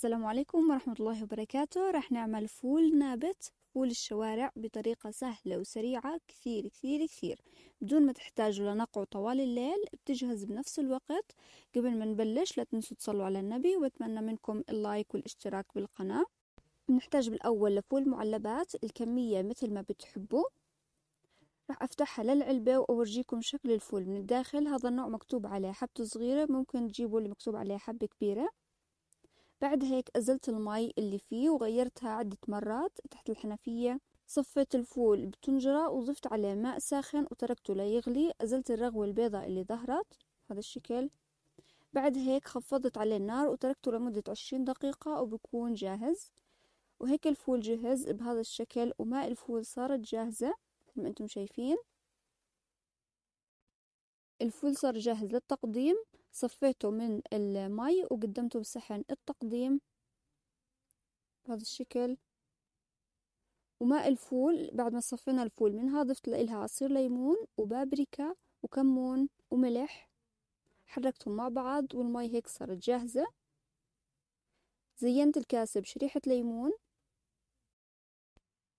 السلام عليكم ورحمة الله وبركاته راح نعمل فول نابت فول الشوارع بطريقة سهلة وسريعة كثير كثير كثير بدون ما تحتاجوا لنقعوا طوال الليل بتجهز بنفس الوقت قبل ما نبلش لا تنسوا تصلوا على النبي واتمنى منكم اللايك والاشتراك بالقناة بنحتاج بالأول لفول معلبات الكمية مثل ما بتحبوا راح افتحها للعلبة واورجيكم شكل الفول من الداخل هذا النوع مكتوب عليه حبته صغيرة ممكن تجيبوا اللي مكتوب عليه حبة كبيرة بعد هيك أزلت المي اللي فيه وغيرتها عدة مرات تحت الحنفية صفيت الفول بطنجرة وضفت عليه ماء ساخن وتركته ليغلي أزلت الرغوة البيضاء اللي ظهرت هذا الشكل بعد هيك خفضت عليه النار وتركته لمدة عشرين دقيقة وبكون جاهز وهيك الفول جهز بهذا الشكل وماء الفول صارت جاهزة مثل ما انتم شايفين الفول صار جاهز للتقديم صفيته من المي وقدمته بصحن التقديم بهذا الشكل وماء الفول بعد ما صفينا الفول منها ضفت لها عصير ليمون وبابريكا وكمون وملح حركتهم مع بعض والمي هيك صارت جاهزة زينت الكاسة بشريحة ليمون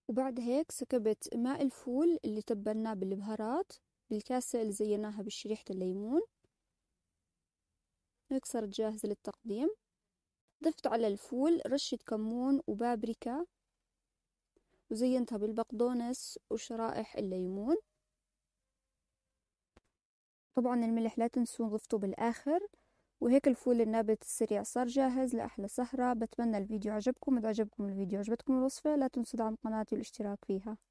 وبعد هيك سكبت ماء الفول اللي تبلناه بالبهارات بالكاسة اللي زيناها بشريحة الليمون هيك جاهز للتقديم ضفت على الفول رشة كمون وبابريكا وزينتها بالبقدونس وشرائح الليمون طبعا الملح لا تنسون ضفته بالآخر وهيك الفول النابت السريع صار جاهز لأحلى سهرة بتمنى الفيديو عجبكم إذا عجبكم الفيديو عجبتكم الوصفة لا تنسوا دعم قناتي والاشتراك فيها